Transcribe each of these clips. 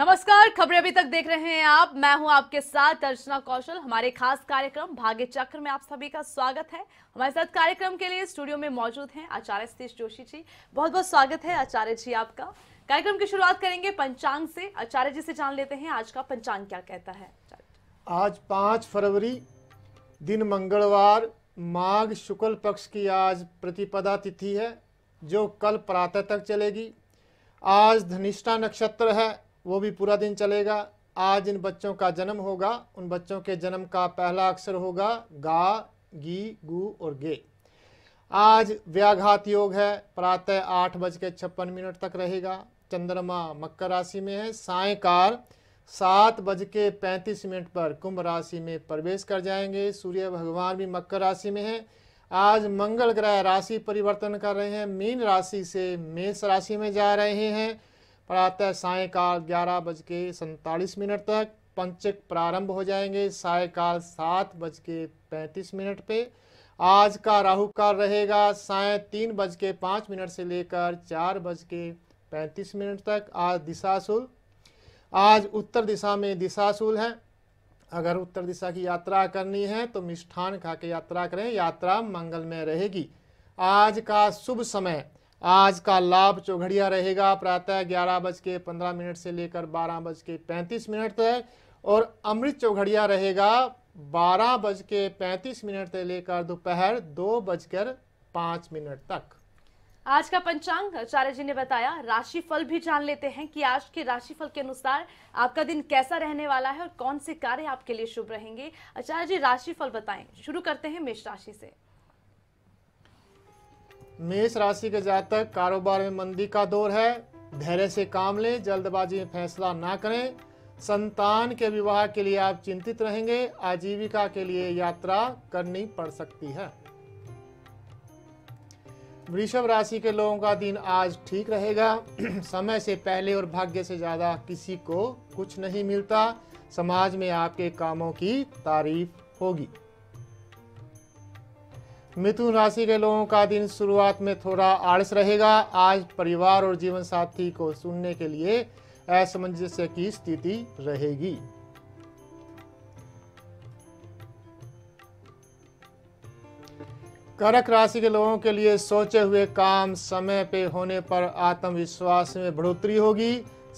नमस्कार खबरें अभी तक देख रहे हैं आप मैं हूं आपके साथ अर्चना कौशल हमारे खास कार्यक्रम भाग्य चक्र में आप सभी का स्वागत है हमारे साथ कार्यक्रम के लिए स्टूडियो में मौजूद हैं आचार्य सतीश जोशी जी बहुत बहुत स्वागत है आचार्य जी आपका कार्यक्रम की शुरुआत करेंगे पंचांग से आचार्य जी से जान लेते हैं आज का पंचांग क्या कहता है आज पांच फरवरी दिन मंगलवार माघ शुक्ल पक्ष की आज प्रतिपदा तिथि है जो कल प्रातः तक चलेगी आज धनिष्ठा नक्षत्र है वो भी पूरा दिन चलेगा आज इन बच्चों का जन्म होगा उन बच्चों के जन्म का पहला अक्षर होगा गा गी गु और गे आज व्याघात योग है प्रातः आठ बज के छप्पन मिनट तक रहेगा चंद्रमा मकर राशि में है सायकाल सात बज के पैंतीस मिनट पर कुंभ राशि में प्रवेश कर जाएंगे सूर्य भगवान भी मकर राशि में है आज मंगल ग्रह राशि परिवर्तन कर रहे हैं मीन राशि से मेष राशि में जा रहे हैं प्रातः सायकाल ग्यारह बज के सैंतालीस मिनट तक पंचक प्रारंभ हो जाएंगे सायकाल सात बज के पैंतीस मिनट पे आज का राहु काल रहेगा साय तीन बज के पाँच मिनट से लेकर चार बज के पैंतीस मिनट तक आज दिशाशूल आज उत्तर दिशा में दिशाशुल है अगर उत्तर दिशा की यात्रा करनी है तो मिष्ठान खा के यात्रा करें यात्रा मंगलमय रहेगी आज का शुभ समय आज का लाभ चौघड़िया रहेगा प्रातः ग्यारह बज के पंद्रह मिनट से लेकर बारह बज के पैंतीस मिनट तक और अमृत चौघड़िया रहेगा बारह बज के पैंतीस मिनट से लेकर दोपहर दो बजकर पांच मिनट तक आज का पंचांग आचार्य जी ने बताया राशि फल भी जान लेते हैं कि आज के राशि फल के अनुसार आपका दिन कैसा रहने वाला है और कौन से कार्य आपके लिए शुभ रहेंगे आचार्य जी राशि फल बताएं शुरू करते हैं मेष राशि से मेष राशि के जातक कारोबार में मंदी का दौर है धैर्य से काम लें जल्दबाजी में फैसला ना करें संतान के विवाह के लिए आप चिंतित रहेंगे आजीविका के लिए यात्रा करनी पड़ सकती है वृषभ राशि के लोगों का दिन आज ठीक रहेगा समय से पहले और भाग्य से ज़्यादा किसी को कुछ नहीं मिलता समाज में आपके कामों की तारीफ होगी मिथुन राशि के लोगों का दिन शुरुआत में थोड़ा आलस रहेगा आज परिवार और जीवन साथी को सुनने के लिए असमंजस्य की स्थिति रहेगी करक राशि के लोगों के लिए सोचे हुए काम समय पे होने पर आत्मविश्वास में बढ़ोतरी होगी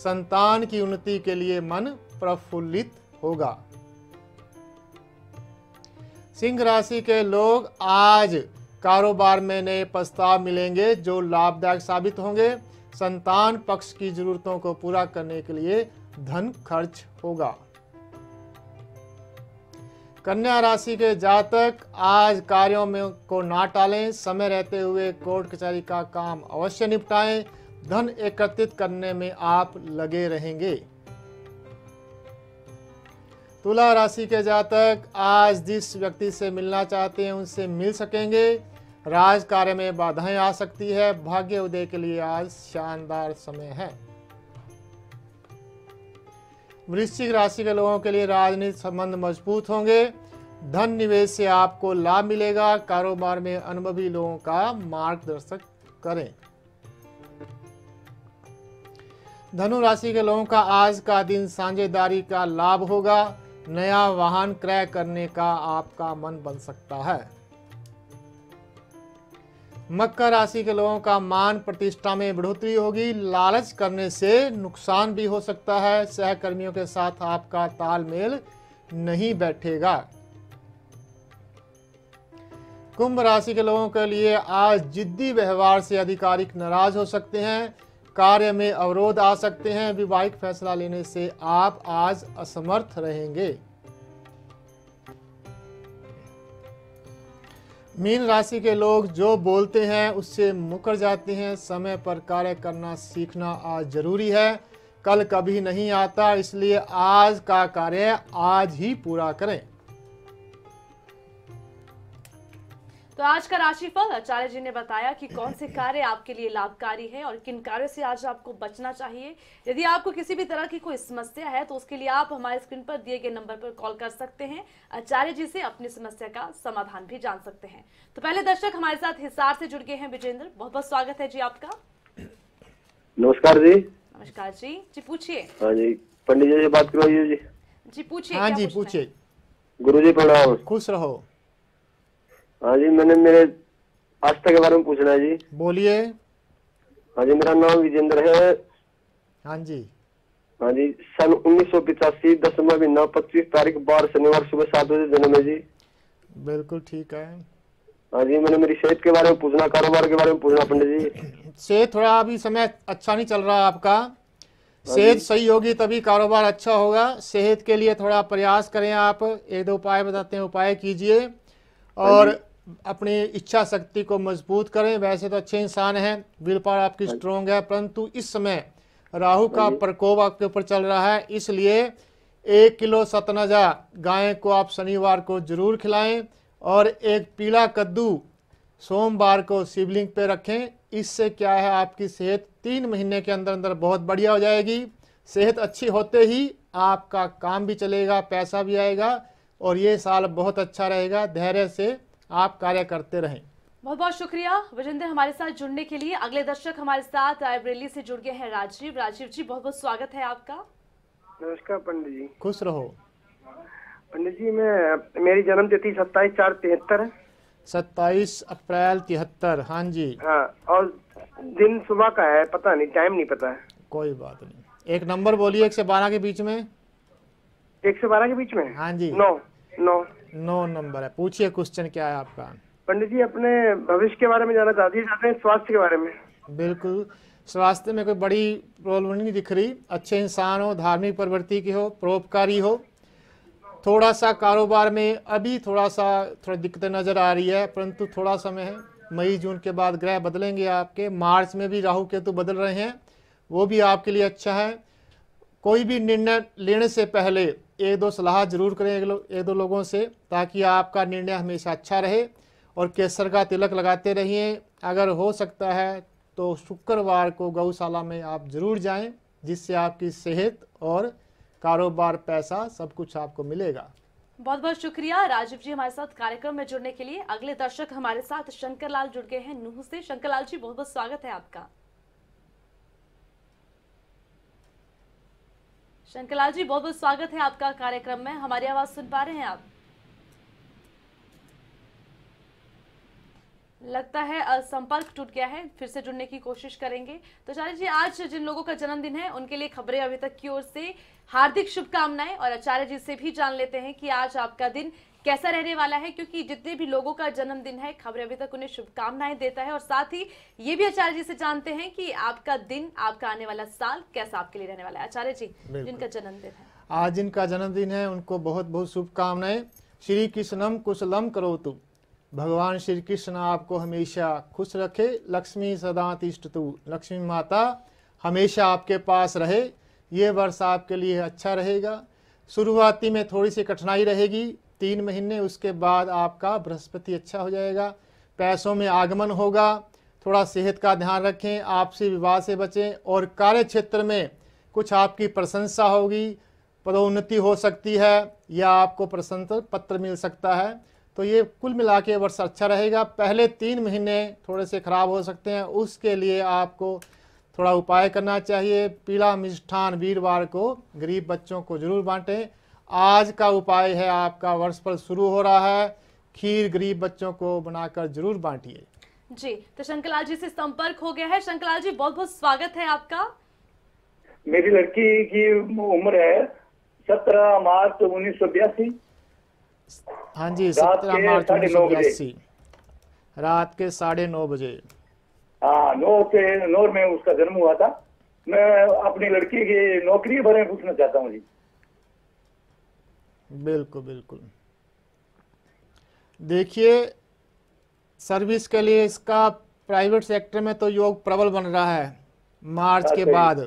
संतान की उन्नति के लिए मन प्रफुल्लित होगा सिंह राशि के लोग आज कारोबार में नए प्रस्ताव मिलेंगे जो लाभदायक साबित होंगे संतान पक्ष की जरूरतों को पूरा करने के लिए धन खर्च होगा कन्या राशि के जातक आज कार्यों में को ना टालें समय रहते हुए कोर्ट कचहरी का काम अवश्य निपटाएं धन एकत्रित करने में आप लगे रहेंगे तुला राशि के जातक आज जिस व्यक्ति से मिलना चाहते हैं उनसे मिल सकेंगे राज कार्य में बाधाएं आ सकती है भाग्य उदय के लिए आज शानदार समय है वृश्चिक राशि के लोगों के लिए राजनीतिक संबंध मजबूत होंगे धन निवेश से आपको लाभ मिलेगा कारोबार में अनुभवी लोगों का मार्गदर्शक करें धनु राशि के लोगों का आज का दिन साझेदारी का लाभ होगा नया वाहन क्रय करने का आपका मन बन सकता है मकर राशि के लोगों का मान प्रतिष्ठा में बढ़ोतरी होगी लालच करने से नुकसान भी हो सकता है सहकर्मियों के साथ आपका तालमेल नहीं बैठेगा कुंभ राशि के लोगों के लिए आज जिद्दी व्यवहार से अधिकारिक नाराज हो सकते हैं कार्य में अवरोध आ सकते हैं विवाहिक फैसला लेने से आप आज असमर्थ रहेंगे मीन राशि के लोग जो बोलते हैं उससे मुकर जाते हैं समय पर कार्य करना सीखना आज जरूरी है कल कभी नहीं आता इसलिए आज का कार्य आज ही पूरा करें तो आज का राशिफल आचार्य जी ने बताया कि कौन से कार्य आपके लिए लाभकारी है और किन कार्यों से आज आपको बचना चाहिए यदि आपको किसी भी तरह की कोई समस्या है तो उसके लिए आप हमारे स्क्रीन पर दिए गए नंबर पर कॉल कर सकते हैं आचार्य जी से अपनी समस्या का समाधान भी जान सकते हैं तो पहले दर्शक हमारे साथ हिसार से जुड़ गए हैं विजेंद्र बहुत बहुत स्वागत है जी आपका नमस्कार जी नमस्कार जी जी पूछिए हाँ पंडित जी से बात करवाइए जी जी पूछिए गुरु हाँ जी प्रणाम खुश रहो हाँ जी मैंने मेरे आस्था के बारे में पूछना है जी बोलिए हाँ जी मेरा नाम विजेंद्र है हाँ जी हाँ जी सन उन्नीस सौ पिचासी दसवा महीना पच्चीस तारीख बार शनिवार सुबह सात बजे जन्म है जी बिल्कुल ठीक है हाँ जी मैंने मेरी सेहत के बारे में पूछना कारोबार के बारे में पूछना पंडित जी सेहत थोड़ा अभी समय अच्छा नहीं चल रहा है आपका हाँ सेहत सही होगी तभी कारोबार अच्छा होगा सेहत के लिए थोड़ा प्रयास करें आप एक दो उपाय बताते हैं उपाय कीजिए हाँ और अपनी इच्छा शक्ति को मजबूत करें वैसे तो अच्छे इंसान हैं विल पावर आपकी स्ट्रोंग हाँ। है परंतु इस समय राहु का हाँ प्रकोप आपके ऊपर चल रहा है इसलिए एक किलो सतनजा गाय को आप शनिवार को जरूर खिलाएं और एक पीला कद्दू सोमवार को शिवलिंग पे रखें इससे क्या है आपकी सेहत तीन महीने के अंदर अंदर बहुत बढ़िया हो जाएगी सेहत अच्छी होते ही आपका काम भी चलेगा पैसा भी आएगा और ये साल बहुत अच्छा रहेगा धैर्य से आप कार्य करते रहें बहुत बहुत शुक्रिया विजेंद्र हमारे साथ जुड़ने के लिए अगले दर्शक हमारे साथ रायबरेली से जुड़ गए हैं राजीव राजीव जी बहुत बहुत स्वागत है आपका नमस्कार पंडित जी खुश रहो पंडित जी मैं मेरी जन्म तिथि सत्ताईस चार तिहत्तर सत्ताईस अप्रैल तिहत्तर हाँ जी हाँ और दिन सुबह का है पता नहीं टाइम नहीं पता है कोई बात नहीं एक नंबर बोलिए एक से बारह के बीच में एक से बारह के बीच में हाँ जी नौ नौ नौ नंबर है पूछिए क्वेश्चन क्या है आपका पंडित जी अपने भविष्य के बारे में जाना चाहती है जाते हैं स्वास्थ्य के बारे में बिल्कुल स्वास्थ्य में कोई बड़ी प्रॉब्लम नहीं दिख रही अच्छे इंसान हो धार्मिक प्रवृत्ति के हो परोपकारी हो थोड़ा सा कारोबार में अभी थोड़ा सा थोड़ी दिक्कत नज़र आ रही है परंतु थोड़ा समय है मई जून के बाद ग्रह बदलेंगे आपके मार्च में भी राहु केतु बदल रहे हैं वो भी आपके लिए अच्छा है कोई भी निर्णय लेने से पहले एक दो सलाह जरूर करें एक, लो, एक दो लोगों से ताकि आपका निर्णय हमेशा अच्छा रहे और केसर का तिलक लगाते रहिए अगर हो सकता है तो शुक्रवार को गौशाला में आप ज़रूर जाएं जिससे आपकी सेहत और कारोबार पैसा सब कुछ आपको मिलेगा बहुत बहुत शुक्रिया राजीव जी हमारे साथ कार्यक्रम में जुड़ने के लिए अगले दर्शक हमारे साथ शंकर लाल जुड़ गए हैं नूह से शंकर लाल जी बहुत बहुत स्वागत है आपका शंकरलाल जी बहुत बहुत स्वागत है आपका कार्यक्रम में हमारी आवाज सुन पा रहे हैं आप लगता है संपर्क टूट गया है फिर से जुड़ने की कोशिश करेंगे तो आचार्य जी आज जिन लोगों का जन्मदिन है उनके लिए खबरें अभी तक की ओर से हार्दिक शुभकामनाएं और आचार्य जी से भी जान लेते हैं कि आज आपका दिन कैसा रहने वाला है क्योंकि जितने भी लोगों का जन्मदिन है खबरें अभी तक उन्हें शुभकामनाएं देता है और साथ ही ये भी आचार्य जी से जानते हैं कि आपका दिन आपका आने वाला साल कैसा आपके लिए रहने वाला है आचार्य जी जिनका जन्मदिन है आज जिनका जन्मदिन है उनको बहुत बहुत शुभकामनाएं श्री कृष्णम कुशलम करो तुम भगवान श्री कृष्ण आपको हमेशा खुश रखे लक्ष्मी सदा तिष्ट तू लक्ष्मी माता हमेशा आपके पास रहे ये वर्ष आपके लिए अच्छा रहेगा शुरुआती में थोड़ी सी कठिनाई रहेगी तीन महीने उसके बाद आपका बृहस्पति अच्छा हो जाएगा पैसों में आगमन होगा थोड़ा सेहत का ध्यान रखें आपसी विवाह से बचें और कार्य क्षेत्र में कुछ आपकी प्रशंसा होगी पदोन्नति हो सकती है या आपको प्रशंसा पत्र मिल सकता है तो ये कुल मिला के वर्ष अच्छा रहेगा पहले तीन महीने थोड़े से ख़राब हो सकते हैं उसके लिए आपको थोड़ा उपाय करना चाहिए पीला मिष्ठान वीरवार को गरीब बच्चों को ज़रूर बांटें आज का उपाय है आपका वर्ष पर शुरू हो रहा है खीर गरीब बच्चों को बनाकर जरूर बांटिए जी तो शंकरलाल जी से संपर्क हो गया है शंकरलाल जी बहुत बहुत स्वागत है आपका मेरी लड़की की उम्र है सत्रह मार्च उन्नीस सौ बयासी हाँ जी सत्रह मार्च उन्नीस सौ बयासी रात के साढ़े नौ बजे हाँ नौ के नौ में उसका जन्म हुआ था मैं अपनी लड़की की नौकरी बारे में पूछना चाहता हूँ जी बिल्कुल बिल्कुल देखिए सर्विस के लिए इसका प्राइवेट सेक्टर में तो योग प्रबल बन रहा है मार्च के अच्छा बाद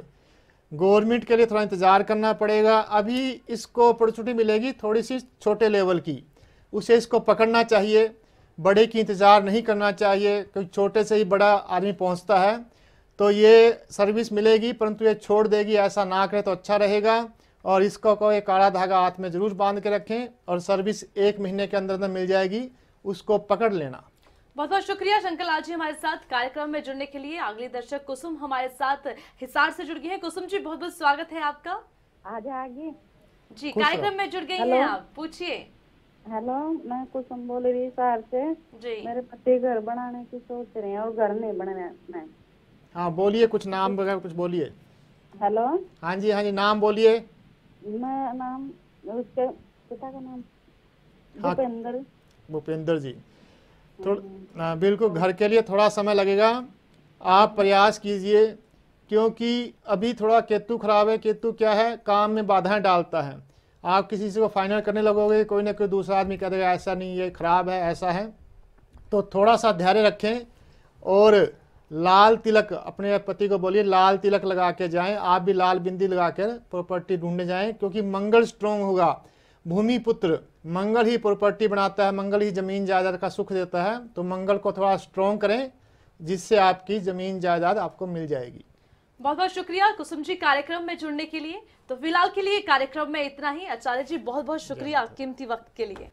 गवर्नमेंट के लिए थोड़ा इंतज़ार करना पड़ेगा अभी इसको अपॉर्चुनिटी मिलेगी थोड़ी सी छोटे लेवल की उसे इसको पकड़ना चाहिए बड़े की इंतज़ार नहीं करना चाहिए क्योंकि छोटे से ही बड़ा आदमी पहुंचता है तो ये सर्विस मिलेगी परंतु ये छोड़ देगी ऐसा ना करे तो अच्छा रहेगा और इसको को एक काड़ा धागा हाथ में ज़रूर बांध के रखें और सर्विस एक महीने के अंदर अंदर मिल जाएगी उसको पकड़ लेना बहुत बहुत शुक्रिया शंकर लाल जी हमारे साथ कार्यक्रम में जुड़ने के लिए अगले दर्शक कुसुम हमारे साथ हिसार से जुड़ गई हैं कुसुम जी बहुत बहुत स्वागत है आपका आज आगे जी कार्यक्रम में जुड़ गई हैं आप पूछिए हेलो मैं कुसुम बोल रही हिसार से जी मेरे पति घर बनाने की सोच रहे हैं और घर नहीं बनाना हाँ बोलिए कुछ नाम वगैरह कुछ बोलिए हेलो हाँ जी हाँ जी नाम बोलिए नाम उसके पिता का नाम हाँ। भूपेंद्र भूपेंद्र जी थोड़ा हम्म। हाँ, बिल्कुल घर के लिए थोड़ा समय लगेगा आप हम्म। प्रयास कीजिए क्योंकि अभी थोड़ा केतु खराब है केतु क्या है काम में बाधाएं डालता है आप किसी से को फाइनल करने लगोगे कोई ना कोई दूसरा आदमी कह देगा ऐसा नहीं ये खराब है ऐसा है तो थोड़ा सा धैर्य रखें और लाल तिलक अपने पति को बोलिए लाल तिलक लगा के जाएं आप भी लाल बिंदी लगा कर प्रॉपर्टी ढूंढने जाएं क्योंकि मंगल स्ट्रांग होगा भूमि पुत्र मंगल ही प्रॉपर्टी बनाता है मंगल ही जमीन जायदाद का सुख देता है तो मंगल को थोड़ा स्ट्रोंग करें जिससे आपकी जमीन जायदाद आपको मिल जाएगी बहुत बहुत शुक्रिया कुसुम जी कार्यक्रम में जुड़ने के लिए तो फिलहाल के लिए कार्यक्रम में इतना ही आचार्य जी बहुत बहुत शुक्रिया कीमती वक्त के लिए